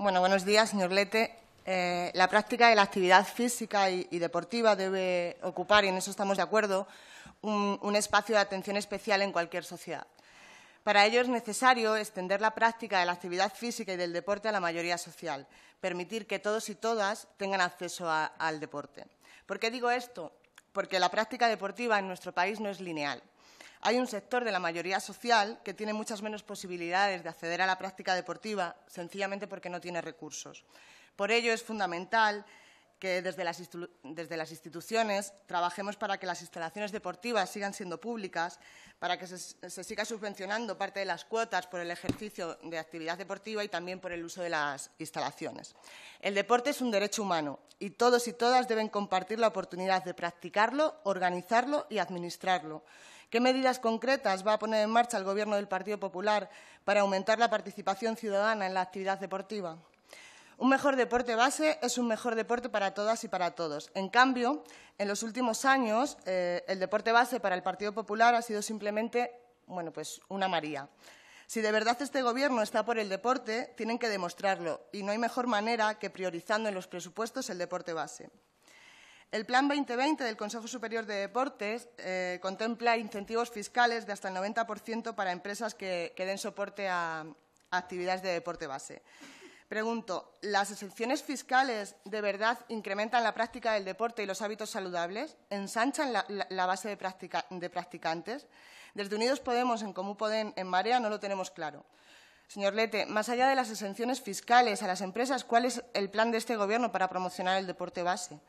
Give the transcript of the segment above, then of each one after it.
buenos días, señor Lete. Eh, la práctica de la actividad física y, deportiva debe ocupar, y en eso estamos de acuerdo, un, espacio de atención especial en cualquier sociedad. Para ello es necesario extender la práctica de la actividad física y del deporte a la mayoría social, permitir que todos y todas tengan acceso al deporte. ¿Por qué digo esto? Porque la práctica deportiva en nuestro país no es lineal. Hay un sector de la mayoría social que tiene muchas menos posibilidades de acceder a la práctica deportiva sencillamente porque no tiene recursos. Por ello es fundamental que desde las, instituciones trabajemos para que las instalaciones deportivas sigan siendo públicas, para que se, se, siga subvencionando parte de las cuotas por el ejercicio de actividad deportiva y también por el uso de las instalaciones. El deporte es un derecho humano y todos y todas deben compartir la oportunidad de practicarlo, organizarlo y administrarlo. ¿Qué medidas concretas va a poner en marcha el Gobierno del Partido Popular para aumentar la participación ciudadana en la actividad deportiva? Un mejor deporte base es un mejor deporte para todas y para todos. En cambio, en los últimos años, eh, el deporte base para el Partido Popular ha sido simplemente pues una María. Si de verdad este Gobierno está por el deporte, tienen que demostrarlo y no hay mejor manera que priorizando en los presupuestos el deporte base. El Plan 2020 del Consejo Superior de Deportes eh, contempla incentivos fiscales de hasta el 90% para empresas que, den soporte a, actividades de deporte base. Pregunto, ¿las exenciones fiscales de verdad incrementan la práctica del deporte y los hábitos saludables? ¿Ensanchan la, base de, practicantes? Desde Unidos Podemos, en Común Podem, en Marea, no lo tenemos claro. Señor Lete, más allá de las exenciones fiscales a las empresas, ¿cuál es el plan de este Gobierno para promocionar el deporte base?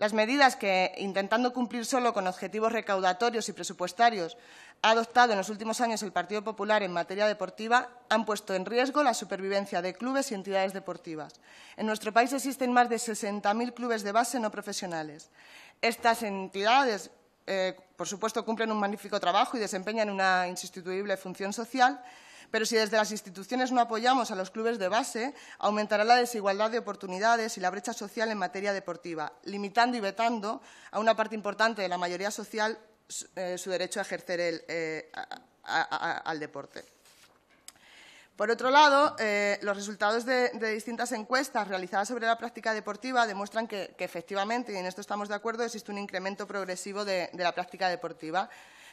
Las medidas que, intentando cumplir solo con objetivos recaudatorios y presupuestarios, ha adoptado en los últimos años el Partido Popular en materia deportiva han puesto en riesgo la supervivencia de clubes y entidades deportivas. En nuestro país existen más de 60.000 clubes de base no profesionales. Estas entidades, eh, por supuesto, cumplen un magnífico trabajo y desempeñan una insustituible función social, pero si desde las instituciones no apoyamos a los clubes de base, aumentará la desigualdad de oportunidades y la brecha social en materia deportiva, limitando y vetando a una parte importante de la mayoría social su eh, derecho a ejercer el, eh, al deporte. Por otro lado, eh, los resultados de, distintas encuestas realizadas sobre la práctica deportiva demuestran que, efectivamente, y en esto estamos de acuerdo, existe un incremento progresivo de la práctica deportiva.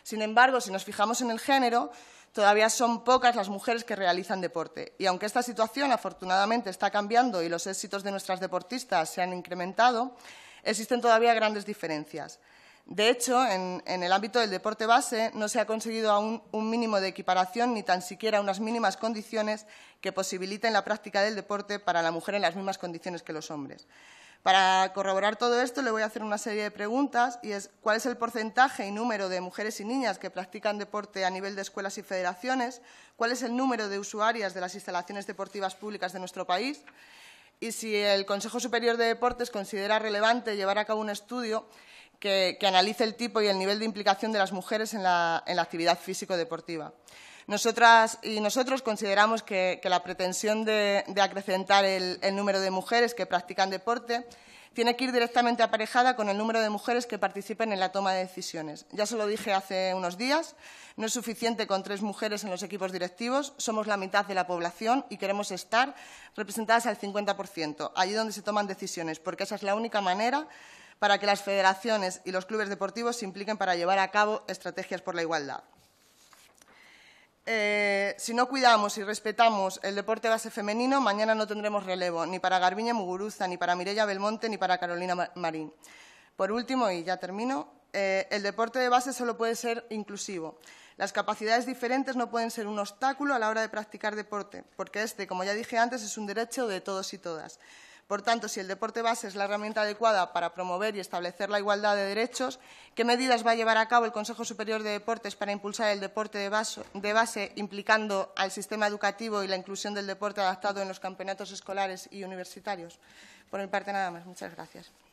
Sin embargo, si nos fijamos en el género, todavía son pocas las mujeres que realizan deporte. Y aunque esta situación afortunadamente está cambiando y los éxitos de nuestras deportistas se han incrementado, existen todavía grandes diferencias. De hecho, en, el ámbito del deporte base no se ha conseguido aún un mínimo de equiparación ni tan siquiera unas mínimas condiciones que posibiliten la práctica del deporte para la mujer en las mismas condiciones que los hombres. Para corroborar todo esto, le voy a hacer una serie de preguntas y es cuál es el porcentaje y número de mujeres y niñas que practican deporte a nivel de escuelas y federaciones, cuál es el número de usuarias de las instalaciones deportivas públicas de nuestro país y si el Consejo Superior de Deportes considera relevante llevar a cabo un estudio que, analice el tipo y el nivel de implicación de las mujeres en la actividad físico-deportiva. Nosotras y nosotros consideramos que, la pretensión de, acrecentar el, el número de mujeres que practican deporte tiene que ir directamente aparejada con el número de mujeres que participen en la toma de decisiones. Ya se lo dije hace unos días, no es suficiente con tres mujeres en los equipos directivos, somos la mitad de la población y queremos estar representadas al 50%, allí donde se toman decisiones, porque esa es la única manera para que las federaciones y los clubes deportivos se impliquen para llevar a cabo estrategias por la igualdad. Eh, si no cuidamos y respetamos el deporte base femenino, mañana no tendremos relevo, ni para Garbiña Muguruza, ni para Mirella Belmonte, ni para Carolina Marín. Por último, y ya termino, eh, el deporte de base solo puede ser inclusivo. Las capacidades diferentes no pueden ser un obstáculo a la hora de practicar deporte, porque este, como ya dije antes, es un derecho de todos y todas. Por tanto, si el deporte base es la herramienta adecuada para promover y establecer la igualdad de derechos, ¿qué medidas va a llevar a cabo el Consejo Superior de Deportes para impulsar el deporte de base, implicando al sistema educativo y la inclusión del deporte adaptado en los campeonatos escolares y universitarios? Por mi parte, nada más. Muchas gracias.